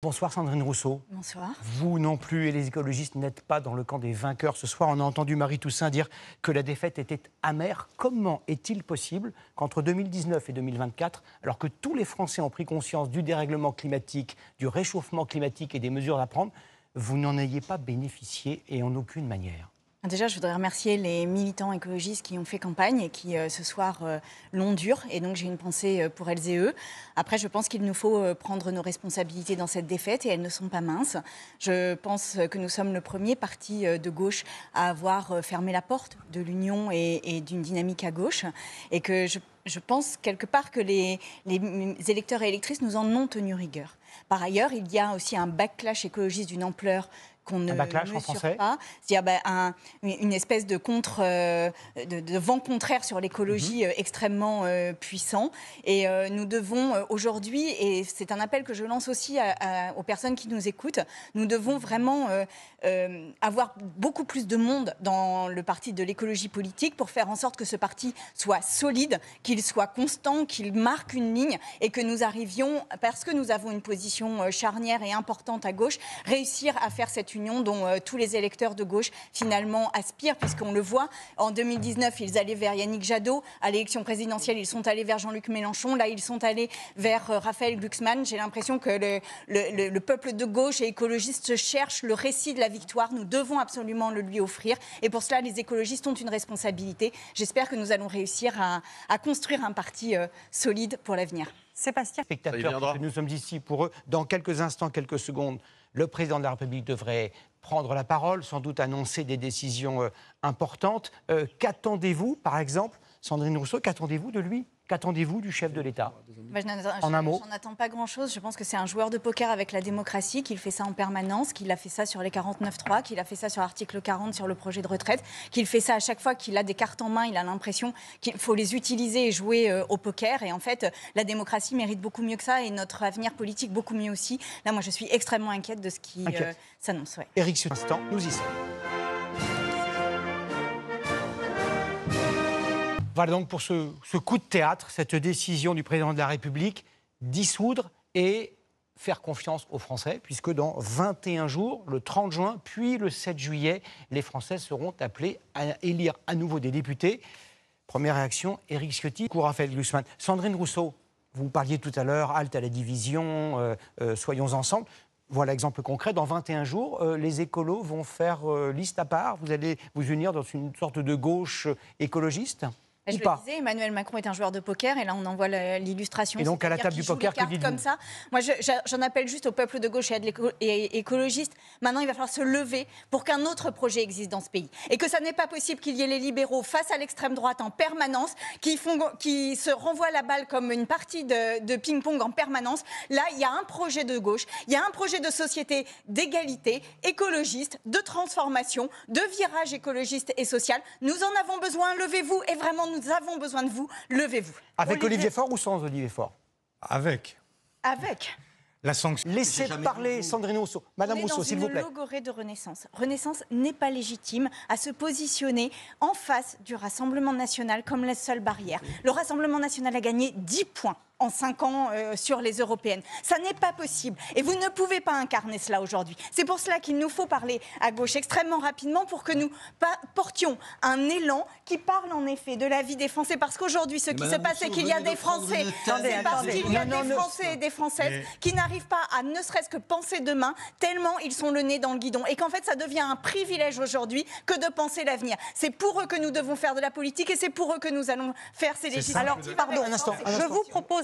Bonsoir Sandrine Rousseau. Bonsoir. Vous non plus et les écologistes n'êtes pas dans le camp des vainqueurs. Ce soir, on a entendu Marie Toussaint dire que la défaite était amère. Comment est-il possible qu'entre 2019 et 2024, alors que tous les Français ont pris conscience du dérèglement climatique, du réchauffement climatique et des mesures à prendre, vous n'en ayez pas bénéficié et en aucune manière Déjà, je voudrais remercier les militants écologistes qui ont fait campagne et qui, euh, ce soir, euh, l'ont dur. Et donc, j'ai une pensée euh, pour elles et eux. Après, je pense qu'il nous faut prendre nos responsabilités dans cette défaite et elles ne sont pas minces. Je pense que nous sommes le premier parti de gauche à avoir fermé la porte de l'union et, d'une dynamique à gauche. Et que je, pense quelque part que les, les électeurs et électrices nous en ont tenu rigueur. Par ailleurs, il y a aussi un backlash écologiste d'une ampleur qu'on ne mesure pas. C'est-à-dire bah, une espèce de, contre, euh, de, vent contraire sur l'écologie mhm. euh, extrêmement euh, puissant. Et nous devons aujourd'hui, et c'est un appel que je lance aussi aux personnes qui nous écoutent, nous devons vraiment avoir beaucoup plus de monde dans le parti de l'écologie politique pour faire en sorte que ce parti soit solide, qu'il soit constant, qu'il marque une ligne et que nous arrivions, parce que nous avons une position position euh, charnière et importante à gauche, réussir à faire cette union dont euh, tous les électeurs de gauche finalement aspirent, puisqu'on le voit, en 2019, ils allaient vers Yannick Jadot, à l'élection présidentielle, ils sont allés vers Jean-Luc Mélenchon, là, ils sont allés vers euh, Raphaël Glucksmann. J'ai l'impression que le, peuple de gauche et écologiste cherche le récit de la victoire. Nous devons absolument le lui offrir. Et pour cela, les écologistes ont une responsabilité. J'espère que nous allons réussir à, construire un parti solide pour l'avenir. Sébastien. Spectateurs, nous sommes ici pour eux. Dans quelques instants, quelques secondes, le président de la République devrait prendre la parole, sans doute annoncer des décisions euh, importantes. Euh, qu'attendez-vous, par exemple, Sandrine Rousseau, qu'attendez-vous de lui Qu'attendez-vous du chef de l'État En un mot. On n'attend pas grand-chose. Je pense que c'est un joueur de poker avec la démocratie, qu'il fait ça en permanence, qu'il a fait ça sur les 49.3, qu'il a fait ça sur l'article 40 sur le projet de retraite, qu'il fait ça à chaque fois qu'il a des cartes en main, il a l'impression qu'il faut les utiliser et jouer euh, au poker. Et en fait, euh, la démocratie mérite beaucoup mieux que ça et notre avenir politique beaucoup mieux aussi. Là, moi, je suis extrêmement inquiète de ce qui euh, s'annonce. Eric, nous y sommes. Voilà donc pour ce, coup de théâtre, cette décision du président de la République, dissoudre et faire confiance aux Français, puisque dans 21 jours, le 30 juin, puis le 7 juillet, les Français seront appelés à élire à nouveau des députés. Première réaction, Éric Ciotti pour Raphaël Glusman. Sandrine Rousseau, vous parliez tout à l'heure, halte à la division, euh, euh, soyons ensemble. Voilà l'exemple concret. Dans 21 jours, euh, les écolos vont faire liste à part. Vous allez vous unir dans une sorte de gauche écologiste je le disais, Emmanuel Macron est un joueur de poker, et là on en voit l'illustration. Et donc à la table du poker, qui dit comme ça. Moi, j'en appelle juste au peuple de gauche et à écologistes. Maintenant, il va falloir se lever pour qu'un autre projet existe dans ce pays, et que ça n'est pas possible qu'il y ait les libéraux face à l'extrême droite en permanence, qui font, qui se renvoient la balle comme une partie de, de ping-pong en permanence. Là, il y a un projet de gauche, il y a un projet de société d'égalité, écologiste, de transformation, de virage écologiste et social. Nous en avons besoin. Levez-vous et vraiment nous nous avons besoin de vous, levez-vous. Avec Olivier... fort Faure ou sans Olivier Faure Avec. Avec la sanction. Laissez parler Sandrine Rousseau. Madame Rousseau, s'il vous plaît. logorée de Renaissance. Renaissance n'est pas légitime à se positionner en face du Rassemblement national comme la seule barrière. Le Rassemblement national a gagné 10 points en cinq ans euh, sur les européennes. Ça n'est pas possible. Et vous ne pouvez pas incarner cela aujourd'hui. C'est pour cela qu'il nous faut parler à gauche extrêmement rapidement pour que nous portions un élan qui parle en effet de la vie des Français. Parce qu'aujourd'hui, ce qui se passe, c'est qu'il y a des Français. des Français et des Françaises qui n'arrivent pas à ne serait-ce que penser demain, tellement ils sont le nez dans le guidon. Et qu'en fait, ça devient un privilège aujourd'hui que de penser l'avenir. C'est pour eux que nous devons faire de la politique et c'est pour eux que nous allons faire ces décisions. Alors, pardon, un Je vous propose